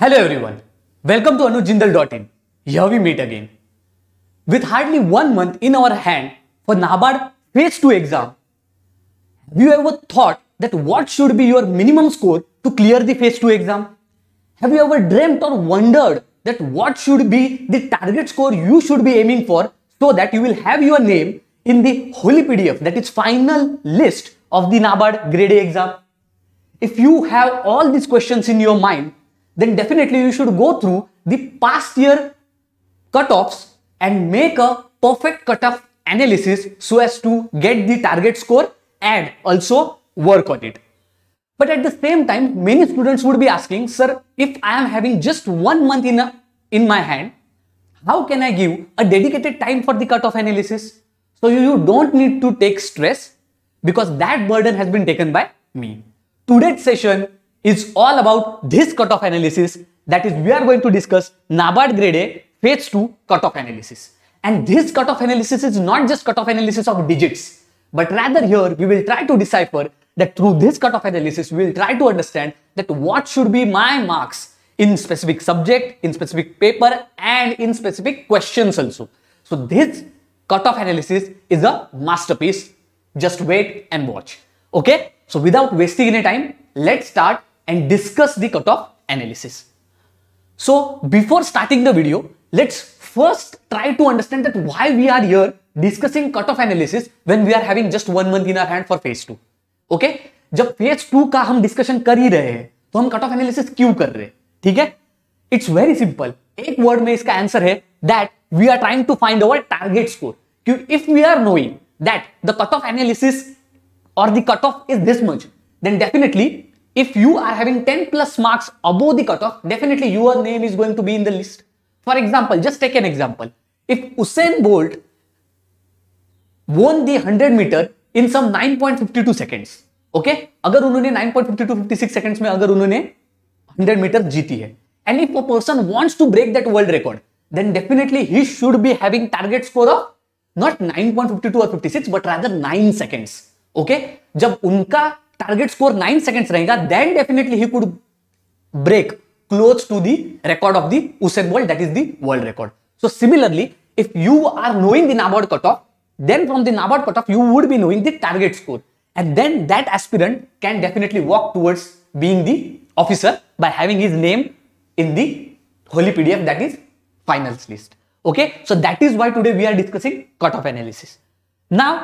Hello everyone, welcome to anujindal.in. Here we meet again. With hardly one month in our hand for NABARD Phase 2 exam, have you ever thought that what should be your minimum score to clear the Phase 2 exam? Have you ever dreamt or wondered that what should be the target score you should be aiming for so that you will have your name in the holy PDF that is final list of the NABARD grade A exam? If you have all these questions in your mind, then definitely you should go through the past year cutoffs and make a perfect cutoff analysis so as to get the target score and also work on it. But at the same time, many students would be asking, sir, if I am having just one month in, a, in my hand, how can I give a dedicated time for the cutoff analysis? So you, you don't need to take stress because that burden has been taken by me. Today's session is all about this cutoff analysis. That is, we are going to discuss NABARD grade A phase 2 cutoff analysis. And this cutoff analysis is not just cutoff analysis of digits, but rather here we will try to decipher that through this cutoff analysis, we will try to understand that what should be my marks in specific subject, in specific paper and in specific questions also. So this cutoff analysis is a masterpiece. Just wait and watch. Okay. So without wasting any time, let's start and discuss the cutoff analysis. So before starting the video, let's first try to understand that why we are here discussing cutoff analysis when we are having just one month in our hand for phase two okay? जब phase two का हम discussion कर ही रहे हैं तो हम cut off analysis क्यों कर रहे हैं ठीक है इट्स वेरी सिंपल एक वर्ड में इसका आंसर है that we are trying to find our target score क्यों if we are knowing that the cut off analysis और the cut off is this much then definitely If you are having 10 plus marks above the cutoff, definitely your name is going to be in the list. For example, just take an example. If Usain Bolt won the 100 meter in some 9.52 seconds, okay? अगर उन्होंने 9.52-56 seconds में अगर उन्होंने 100 meter जीती and if a person wants to break that world record, then definitely he should be having targets for the not 9.52 or 56, but rather 9 seconds, okay? जब उनका target score nine seconds रहेगा then definitely he could break close to the record of the Usain Bolt that is the world record so similarly if you are knowing the NABARD cut off then from the NABARD cut off you would be knowing the target score and then that aspirant can definitely walk towards being the officer by having his name in the holy PDF that is finals list okay so that is why today we are discussing cut off analysis now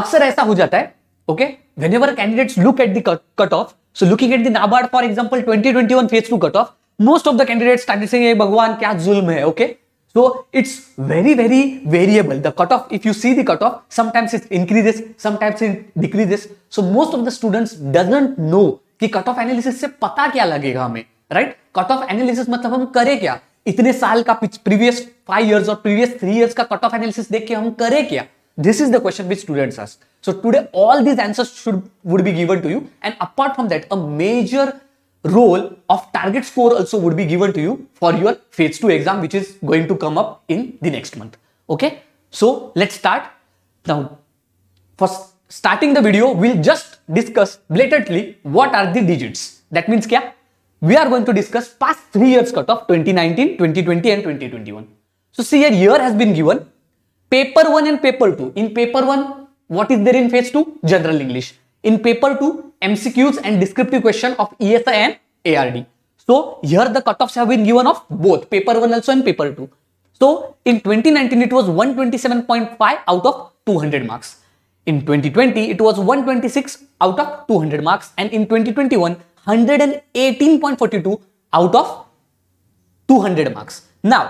अक्सर ऐसा हो जाता है okay okay? whenever candidates look at the cutoff, so looking at the NABARD, for example, 2021 phase 2 cutoff, most of the candidates started saying, hey, Bhagwan, kya zulm hai, okay? So it's very, very variable. The cutoff, if you see the cutoff, sometimes it increases, sometimes it decreases. So most of the students doesn't know कि cut off analysis से पता क्या लगेगा हमें right cut off analysis मतलब हम करें क्या इतने साल का प्रीवियस फाइव इयर्स और प्रीवियस थ्री इयर्स का कट ऑफ एनालिसिस देख के हम करें क्या This is the question which students ask. So today all these answers should would be given to you and apart from that a major role of target score also would be given to you for your phase 2 exam which is going to come up in the next month. Okay. So let's start. Now for starting the video we'll just discuss blatantly what are the digits. That means kya? We are going to discuss past 3 years cutoff 2019, 2020 and 2021. So see here year has been given paper 1 and paper 2 in paper 1 what is there in phase 2 general english in paper 2 mcqs and descriptive question of esi and ard so here the cutoffs have been given of both paper 1 also and paper 2 so in 2019 it was 127.5 out of 200 marks in 2020 it was 126 out of 200 marks and in 2021 118.42 out of 200 marks now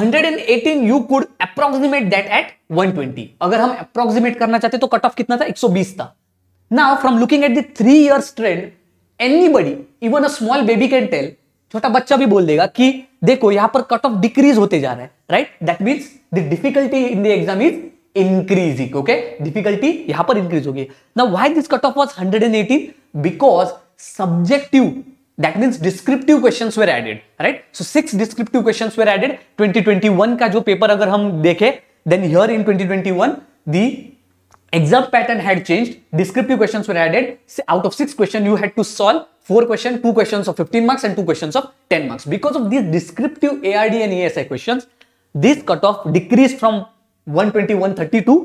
118 you could approximate that at 120 अगर हम approximate करना चाहते तो cut off कितना था 120 था now from looking at the three years trend anybody even a small baby can tell छोटा बच्चा भी बोल देगा कि देखो यहां पर कट ऑफ डिक्रीज होते जा रहा है right that means the difficulty in the exam is increasing okay difficulty यहां पर इंक्रीज होगी now why this cut off was 118 because subjective That means descriptive questions were added, right? So six descriptive questions were added. 2021 का जो paper अगर हम देखें then here in 2021 the exam pattern had changed descriptive questions were added out of six questions you had to solve four questions two questions of 15 marks and two questions of 10 marks because of these descriptive ard and esi questions this cutoff decreased from 120 130 to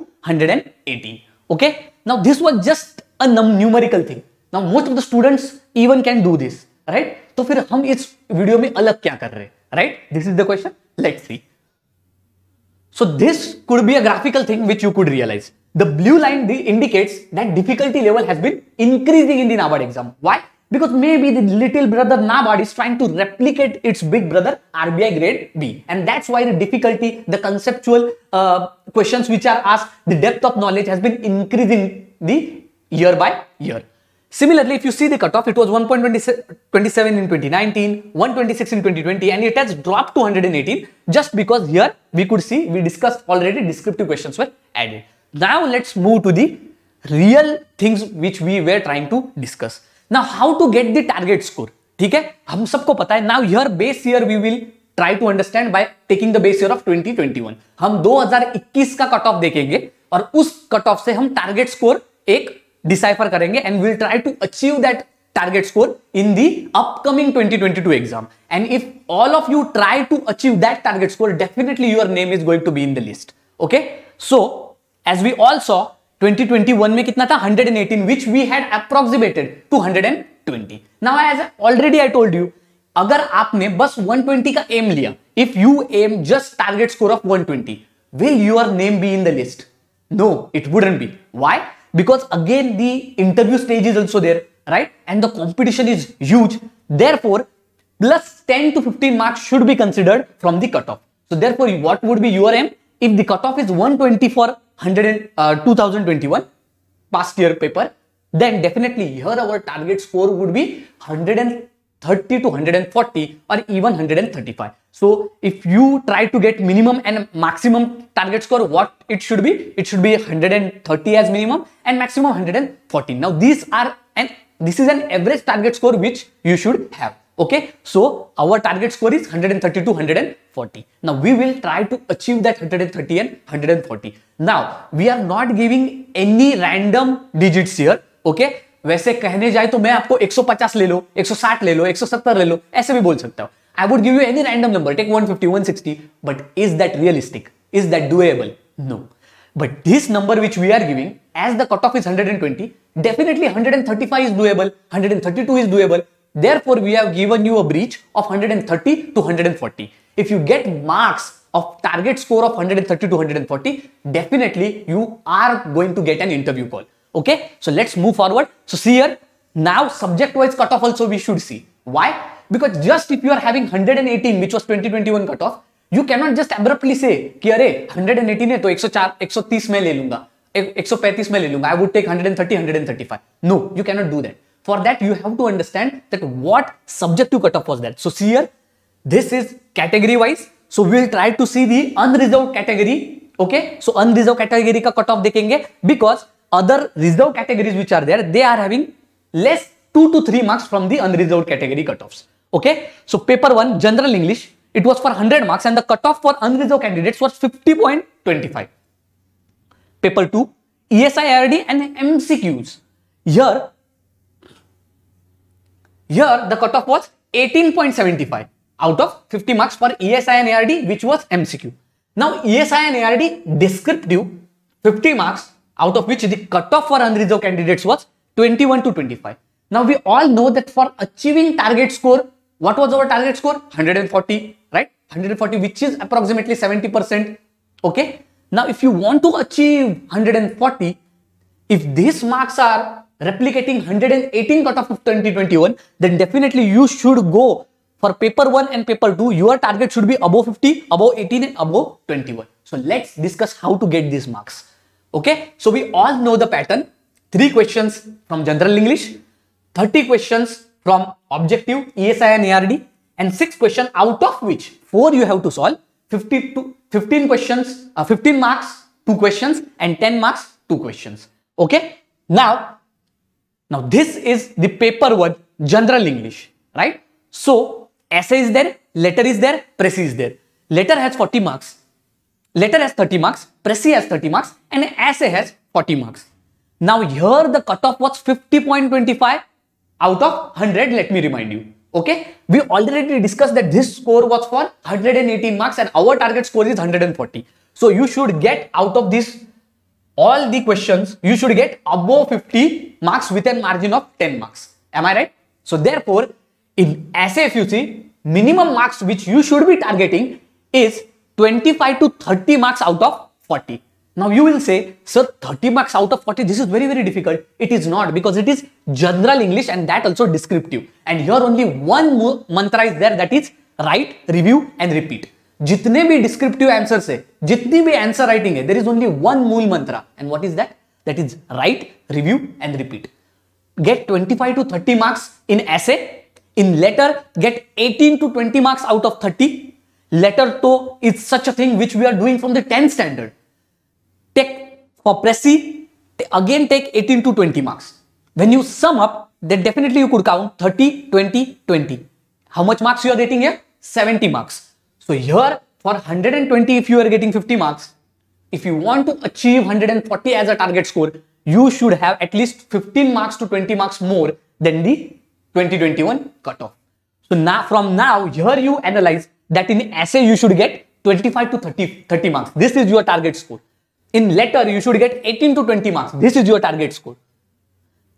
180 okay now this was just a numerical thing now most of the students even can do this Right? So, फिर हम इस video में अलग क्या कर रहे हैं right this is the question let see So this could be a graphical thing which you could realize. The blue line indicates that difficulty level has been increasing in the NABARD exam. Why? Because maybe the little brother NABARD is trying to replicate its big brother RBI grade B. And that's why the difficulty, the conceptual uh, questions which are asked, the depth of knowledge has been increasing the year by year. Similarly, if you see the cutoff, it was 1.27 in 2019, 126 in 2020, and it has dropped to 118 just because here we could see we discussed already descriptive questions were added. Now let's move to the real things which we were trying to discuss. Now how to get the target score? ठीक है हम सबको पता है now here base year we will try to understand by taking the base year of 2021 हम 2021 का cut off देखेंगे और उस कट से हम टारगेट स्कोर एक डिसाइफर करेंगे and will try to achieve that target score in the upcoming 2022 exam and if all of you try to achieve that target score definitely your name is going to be in the list okay so as we all saw 2021 में कितना था 118 which we had approximated to now as already I told you अगर आपने बस 120 का M लिया if you aim just target score of 120 will your name be in the list no it wouldn't be why because again the interview stage is also there, right? And the competition is huge. Therefore, plus 10 to 15 marks should be considered from the cutoff. So therefore, what would be your aim? If the cutoff is 120 for 100 uh, 2021 past year paper, then definitely here our target score would be 130 to 140 or even 135. So if you try to get minimum and maximum target score, what it should be? It should be 130 as minimum and maximum 114. Now these are and this is an average target score which you should have. Okay, so our target score is 130 to 140. Now we will try to achieve that 130 and 140. Now we are not giving any random digits here. Okay, वैसे कहने जाए तो मैं आपको 150 ले लो 160 ले लो 170 ले लो ऐसे भी बोल सकता हूँ I would give you any random number, take 150, 160, but is that realistic? Is that doable? No. But this number which we are giving, as the cutoff is 120, definitely 135 is doable, 132 is doable. Therefore, we have given you a breach of 130 to 140. If you get marks of target score of 130 to 140, definitely you are going to get an interview call. Okay, so let's move forward. So see here, now subject wise cutoff also we should see. Why? Because just if you are having hundred and eighteen which was twenty twenty one cut off you cannot just abruptly say कि अरे hundred and eighteen है तो एक सौ चार एक सौ तीस में ले लूंगा एक सौ पैंतीस में ले लूंगा I would take hundred and thirty hundred and thirty five no you cannot do that for that you have to understand that what subjective cut off was that so see here this is category wise so we'll try to see the unreserved category okay so unreserved category का cut off देखेंगे because other reserved categories which are there they are having less two two three marks from the unreserved category cut offs Okay, so paper 1, General English, it was for 100 marks and the cutoff for unreserved candidates was 50.25. Paper 2, ESIRD and MCQs. Here, here the cutoff was 18.75 out of 50 marks for ESI and ARD which was MCQ. Now ESI and ARD descriptive 50 marks out of which the cutoff for unreserved candidates was 21 to 25. Now we all know that for achieving target score what was our target score? 140, right? 140, which is approximately 70%. Okay. Now, if you want to achieve 140, if these marks are replicating 118 out of 2021, then definitely you should go for paper 1 and paper 2. Your target should be above 50, above 18 and above 21. So, let's discuss how to get these marks. Okay. So, we all know the pattern. 3 questions from general English, 30 questions from objective ESI and ARD and 6 questions out of which 4 you have to solve, 15 questions, uh, 15 marks, 2 questions and 10 marks, 2 questions. Okay. Now, now this is the paper one, general English, right? So, essay is there, letter is there, pressy is there. Letter has 40 marks, letter has 30 marks, pressy has 30 marks and essay has 40 marks. Now, here the cutoff was 50.25 out of 100, let me remind you. Okay, we already discussed that this score was for 118 marks and our target score is 140. So you should get out of this all the questions, you should get above 50 marks with a margin of 10 marks. Am I right? So therefore, in essay you see, minimum marks which you should be targeting is 25 to 30 marks out of 40. Now you will say, sir, 30 marks out of 40, this is very, very difficult. It is not because it is general English and that also descriptive. And here only one mantra is there that is write, review and repeat. Jitne bhi descriptive answer hai, jitni bhi answer writing hai, there is only one mool mantra. And what is that? That is write, review and repeat. Get 25 to 30 marks in essay. In letter, get 18 to 20 marks out of 30. Letter to is such a thing which we are doing from the ten standard take for Prezi, again take 18 to 20 marks. When you sum up, then definitely you could count 30, 20, 20. How much marks you are getting here? 70 marks. So here for 120, if you are getting 50 marks, if you want to achieve 140 as a target score, you should have at least 15 marks to 20 marks more than the 2021 cutoff. So now from now, here you analyze that in essay you should get 25 to 30, 30 marks. This is your target score. In letter, you should get 18 to 20 marks. This is your target score.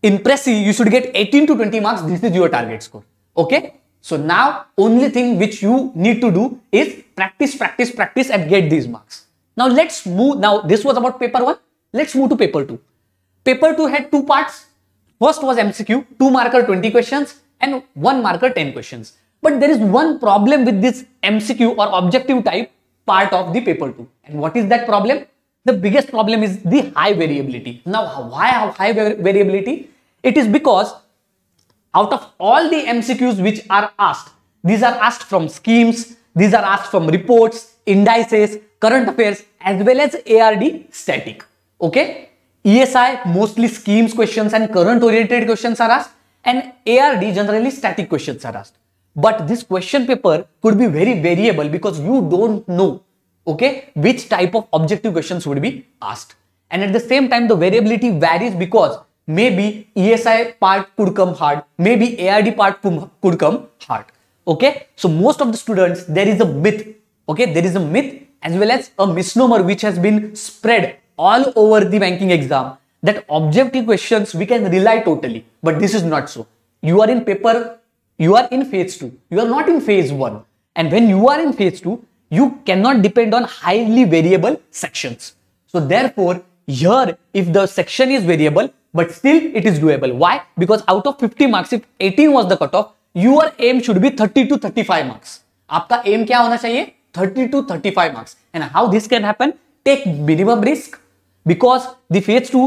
In Prezi, you should get 18 to 20 marks. This is your target score. Okay? So now, only thing which you need to do is practice, practice, practice and get these marks. Now let's move. Now, this was about paper 1. Let's move to paper 2. Paper 2 had two parts. First was MCQ, 2 marker 20 questions and 1 marker 10 questions. But there is one problem with this MCQ or objective type part of the paper 2. And what is that problem? The biggest problem is the high variability. Now, why high variability? It is because out of all the MCQs which are asked, these are asked from schemes, these are asked from reports, indices, current affairs, as well as ARD static. Okay? ESI, mostly schemes questions and current oriented questions are asked and ARD generally static questions are asked. But this question paper could be very variable because you don't know okay, which type of objective questions would be asked. And at the same time, the variability varies because maybe ESI part could come hard, maybe A I D part could come hard. Okay, so most of the students, there is a myth, okay, there is a myth as well as a misnomer which has been spread all over the banking exam that objective questions we can rely totally, but this is not so. You are in paper, you are in phase two, you are not in phase one. And when you are in phase two, you cannot depend on highly variable sections. So therefore, here if the section is variable, but still it is doable. Why? Because out of 50 marks, if 18 was the cutoff, your aim should be 30 to 35 marks. आपका aim क्या होना चाहिए? 30 to 35 marks. And how this can happen? Take minimum risk because the phase 2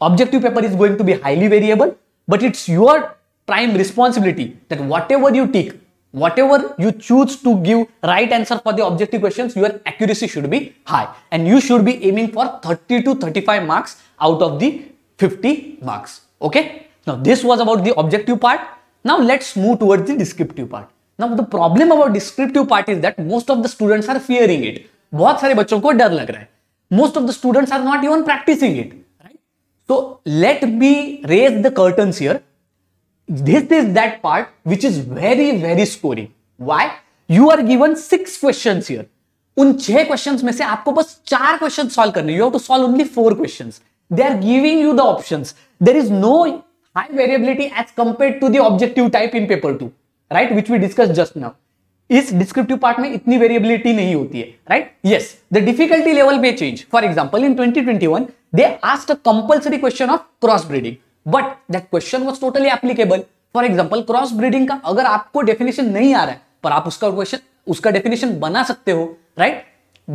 objective paper is going to be highly variable, but it's your prime responsibility that whatever you take, whatever you choose to give right answer for the objective questions, your accuracy should be high. And you should be aiming for 30 to 35 marks out of the 50 marks. Okay. Now, this was about the objective part. Now, let's move towards the descriptive part. Now, the problem about descriptive part is that most of the students are fearing it. बहुत सारे बच्चों को डर लग रहा है most of the students are not even practicing it right so let me raise the curtains here this is that part which is very very scoring why you are given six questions here उन छह questions में से आपको बस चार question solve करने you have to solve only four questions they are giving you the options there is no high variability as compare to the objective type in paper two right which we discuss just now इस descriptive part में इतनी variability नहीं होती है right yes the difficulty level में change for example in 2021 they asked a compulsory question of cross breeding but that question was totally applicable for example cross breeding का अगर आपको डेफिनेशन नहीं आ रहा है पर आप उसका क्वेश्चन उसका डेफिनेशन बना सकते हो right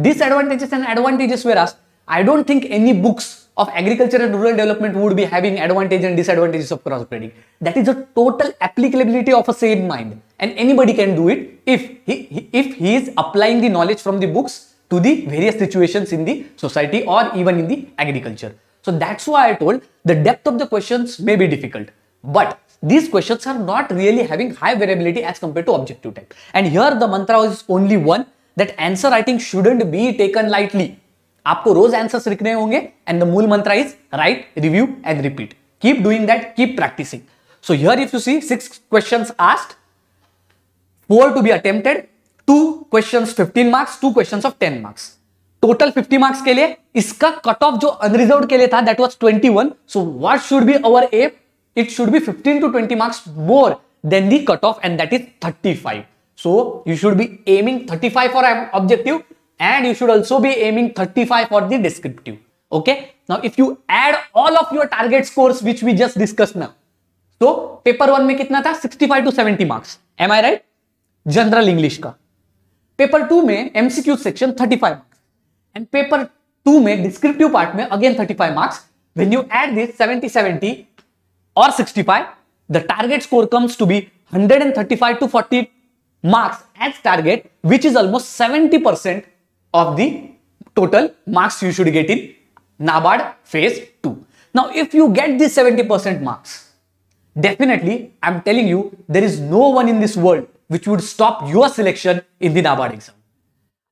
this and advantages whereas I don't think any books of agriculture and rural development would be having advantage and disadvantages of cross breeding that is a total applicability of a same mind and anybody can do it if if he is applying the knowledge from the books to the various situation in the society और even in the agriculture So that's why I told the depth of the questions may be difficult. But these questions are not really having high variability as compared to objective type. And here the mantra is only one that answer writing shouldn't be taken lightly. आपको रोज answers लिखने होंगे and the मूल mantra is right review and repeat keep doing that keep practicing so here if you see six questions asked four to be attempted, two questions 15 marks, two questions of 10 marks. Total fifty marks के लिए इसका cut off जो unreserved के लिए था that was 21 so what should be our a it should be fifteen to twenty marks more than the cut off and that is 35 so you should be aiming 35 for objective and you should also be aiming 35 for the descriptive okay now if you add all of your target scores which we just discuss now तो paper 1 में कितना था 65 to 70 marks am I right general English का paper two में MCQ section thirty five marks And paper 2 में descriptive part में again 35 marks. When you add this 70, 70 or 65, the target score comes to be 135 to 40 marks as target, which is almost 70% of the total marks you should get in Nawabad phase 2. Now, if you get these 70% marks, definitely, I'm telling you, there is no one in this world which would stop your selection in the Nawabad exam.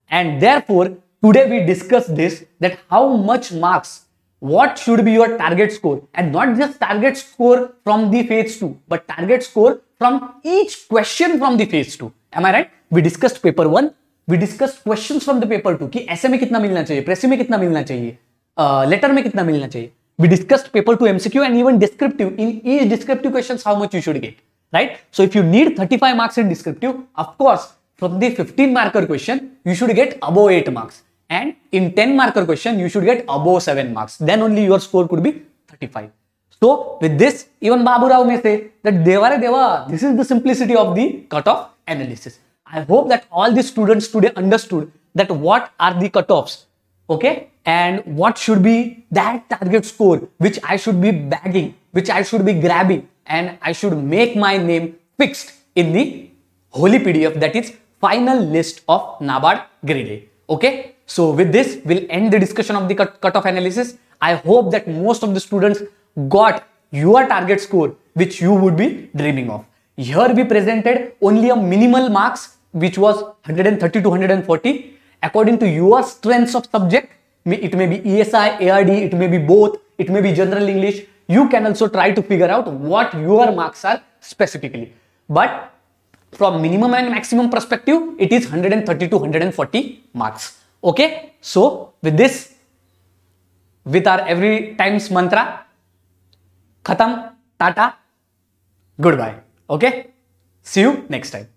And therefore, today we discussed this that how much marks what should be your target score and not just target score from the phase 2 but target score from each question from the phase 2 am i right we discussed paper 1 we discussed questions from the paper 2 कि essay, में we discussed paper 2 mcq and even descriptive in each descriptive questions how much you should get right so if you need 35 marks in descriptive of course from the 15 marker question you should get above 8 marks and in 10 marker question, you should get above 7 marks. Then only your score could be 35. So with this, even Babu Rao may say that Devare Deva, this is the simplicity of the cutoff analysis. I hope that all the students today understood that what are the cutoffs, okay? And what should be that target score, which I should be bagging, which I should be grabbing, and I should make my name fixed in the holy PDF that is final list of NABARD grade A. Okay, so with this, we'll end the discussion of the cut cutoff analysis. I hope that most of the students got your target score, which you would be dreaming of. Here we presented only a minimal marks, which was 130 to 140. According to your strengths of subject, it may be ESI, ARD, it may be both, it may be general English. You can also try to figure out what your marks are specifically. But from minimum and maximum perspective, it is 130 to 140 marks. Okay so with this with our every times mantra खत्म tata good bye okay see you next time